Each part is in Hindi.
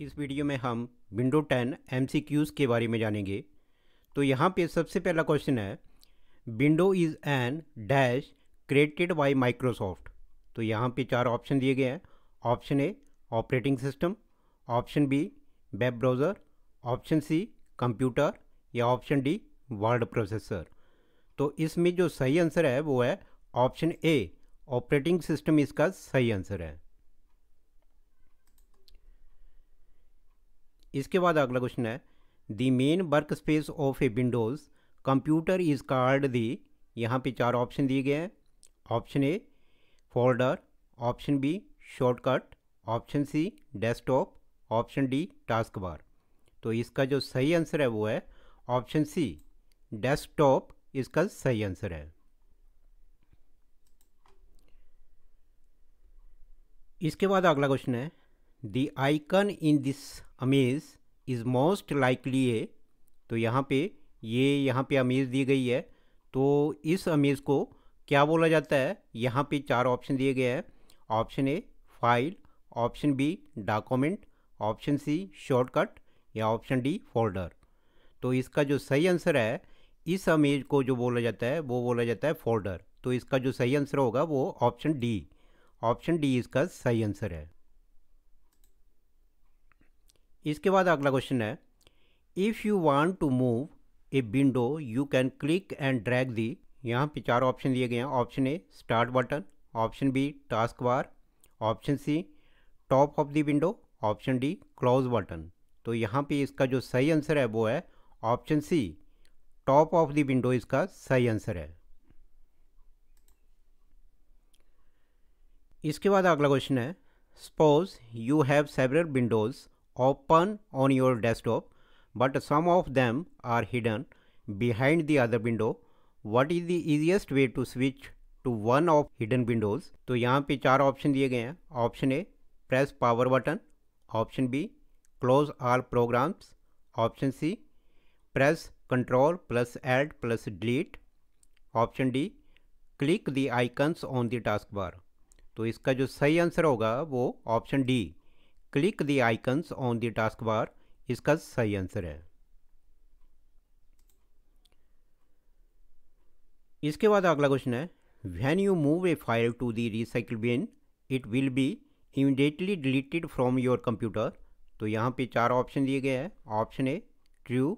इस वीडियो में हम विंडो 10 एम के बारे में जानेंगे तो यहाँ पे सबसे पहला क्वेश्चन है window is an dash created by Microsoft तो यहाँ पे चार ऑप्शन दिए गए हैं option A operating system option B web browser option C computer या ऑप्शन डी वर्ड प्रोसेसर तो इसमें जो सही आंसर है वो है ऑप्शन ए ऑपरेटिंग सिस्टम इसका सही आंसर है इसके बाद अगला क्वेश्चन है the main work space of a Windows computer is called the यहाँ पे चार ऑप्शन दिए गए हैं option A folder option B shortcut option C desktop option D task बार तो इसका जो सही आंसर है वो है ऑप्शन सी डेस्कटॉप इसका सही आंसर है इसके बाद अगला क्वेश्चन है the icon in this amaze is most likely a तो यहाँ पे ये यहाँ पे अमेज दी गई है तो इस अमेज को क्या बोला जाता है यहाँ पे चार ऑप्शन दिए गए हैं option A file option B document option C shortcut या ऑप्शन डी फोल्डर तो इसका जो सही आंसर है इस अमेज को जो बोला जाता है वो बोला जाता है फोल्डर तो इसका जो सही आंसर होगा वो ऑप्शन डी ऑप्शन डी इसका सही आंसर है इसके बाद अगला क्वेश्चन है if you want to move a window you can click and drag the यहाँ पे चार ऑप्शन दिए गए हैं option A start button option B taskbar option C top of the window option D close button तो यहाँ पे इसका जो सही आंसर है वो है option C top of the window इसका सही आंसर है इसके बाद अगला क्वेश्चन है suppose you have several windows open on your desktop but some of them are hidden behind the other window what is the easiest way to switch to one of hidden windows तो यहाँ पे चार ऑप्शन दिए गए हैं option A press power button option B close all programs option C press control plus alt plus delete option D click the icons on the task bar तो इसका जो सही आंसर होगा वो option D click the icons on the taskbar इसका सही आंसर है इसके बाद अगला क्वेश्चन है when you move a file to the recycle bin it will be immediately deleted from your computer तो यहाँ पे चार ऑप्शन दिए गए हैं option A true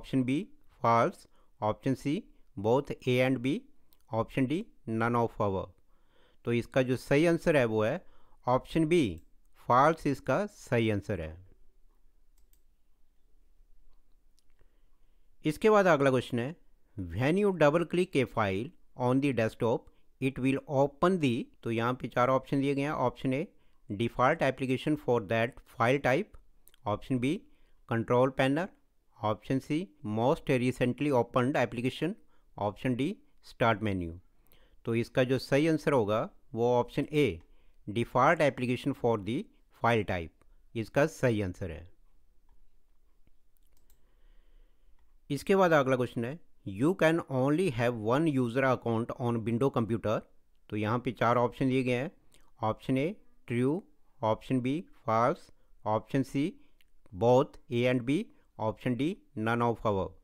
option B false option C both A and B option D none of above तो इसका जो सही आंसर है वो है ऑप्शन बी फॉल्स इसका सही आंसर है इसके बाद अगला क्वेश्चन है when you double click a file on the desktop it will open the तो यहाँ पे चार ऑप्शन दिए गए हैं option A default application for that file type option B control panel option C most recently opened application option D start menu तो इसका जो सही आंसर होगा वो option A default application for the file type इसका सही आंसर है इसके बाद अगला क्वेश्चन है you can only have one user account on window computer तो यहाँ पे चार ऑप्शन दिए गए हैं option A true option B false option C both A and B option D none of above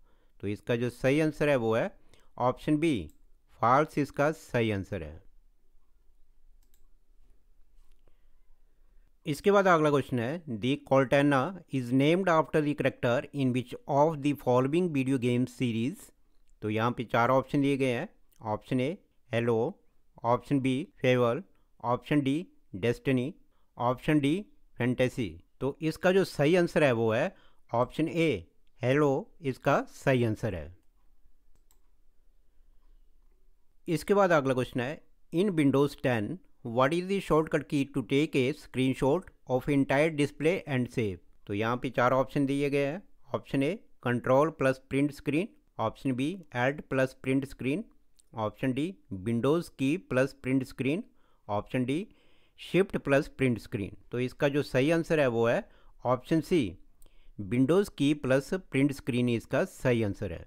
तो इसका जो सही आंसर है वो है ऑप्शन बी फॉल्स इसका सही आंसर है इसके बाद अगला क्वेश्चन है the Cortana is named after the character in which of the following video game series तो यहाँ पे चार ऑप्शन दिए गए हैं option A Halo option B Fable option D Destiny option D fantasy तो इसका जो सही आंसर है वो है ऑप्शन ए हेलो इसका सही आंसर है इसके बाद अगला क्वेश्चन है in Windows ten what is the shortcut key to take a screenshot of entire display and save तो यहाँ पे चार ऑप्शन दिए गए हैं option A control plus print screen option B add plus print screen option D Windows key plus print screen option D shift plus print screen तो इसका जो सही आंसर है वो है option C Windows key plus print screen इसका सही आंसर है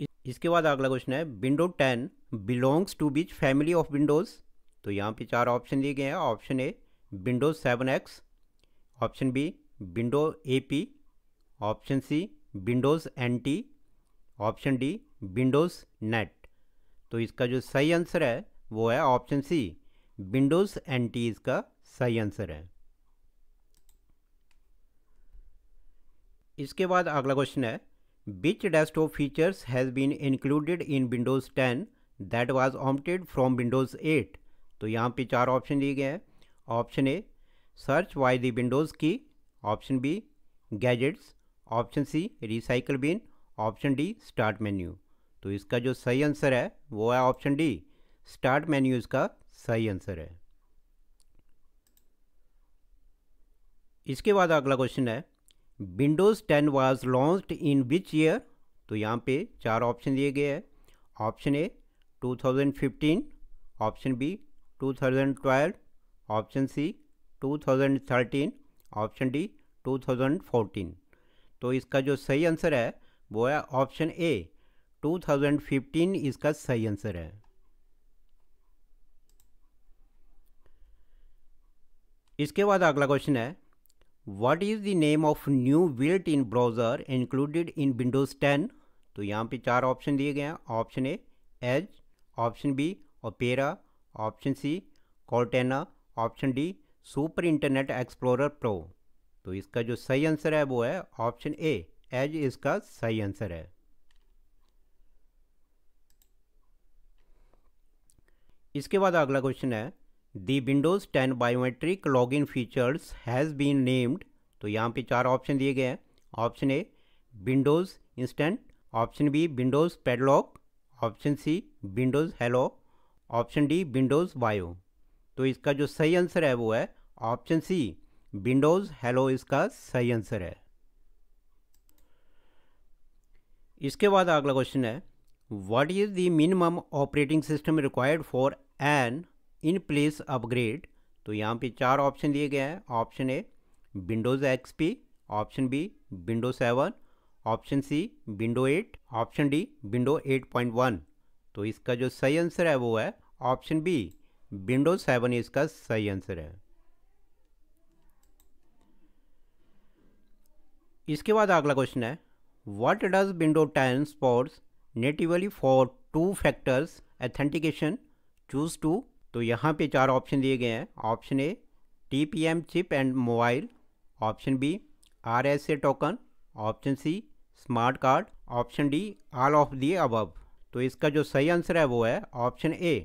इसके बाद अगला क्वेश्चन है window ten belongs to which family of Windows तो यहाँ पे चार ऑप्शन दिए गए हैं option A Windows seven X option B window A P option C Windows N T option D Windows net तो इसका जो सही आंसर है वो है option C Windows N T इसका सही आंसर है इसके बाद अगला क्वेश्चन है Which desktop features has been included in Windows 10 that was omitted from Windows 8? तो यहाँ पे चार ऑप्शन दिए गए हैं option A search via the Windows key option B gadgets option C recycle bin option D start menu तो इसका जो सही आंसर है वो है ऑप्शन डी स्टार्ट मेन्यू इसका सही आंसर है इसके बाद अगला क्वेश्चन है Windows ten was launched in which year तो यहाँ पे चार ऑप्शन दिए गए हैं option A 2015 option B 2012 option C 2013 option D 2014 तो इसका जो सही आंसर है वो है ऑप्शन ए 2015 इसका सही आंसर है इसके बाद अगला क्वेश्चन है what is the name of new built in browser included in Windows ten तो यहाँ पे चार ऑप्शन दिए गए हैं option A Edge option B Opera option C Cortana option D super Internet Explorer pro तो इसका जो सही आंसर है वो है ऑप्शन ए एज इसका सही आंसर है इसके बाद अगला क्वेश्चन है the Windows 10 biometric login features has been named तो यहाँ पे चार ऑप्शन दिए गए हैं option A Windows instant option B Windows padlock option C Windows Hello option D Windows bio तो इसका जो सही आंसर है वो है ऑप्शन सी विंडोज़ हेलो इसका सही आंसर है इसके बाद अगला क्वेश्चन है what is the minimum operating system required for an in place upgrade तो यहाँ पे चार ऑप्शन दिए गए हैं option A Windows XP option B window seven option C window eight option D window eight point one तो इसका जो सही आंसर है वो है ऑप्शन बी विंडो सेवन इसका सही आंसर है इसके बाद अगला क्वेश्चन है what does window ten sports natively for two factors authentication choose two तो यहाँ पे चार ऑप्शन दिए गए हैं option A T P M chip and mobile option B R S A token option C smart card option D all of the above तो इसका जो सही आंसर है वो है option A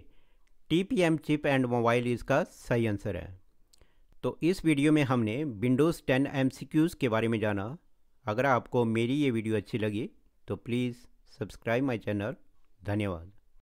T P M chip and mobile इसका सही आंसर है तो इस वीडियो में हमने विंडोज़ टेन एम के बारे में जाना अगर आपको मेरी ये वीडियो अच्छी लगी तो प्लीज़ सब्सक्राइब माई चैनल धन्यवाद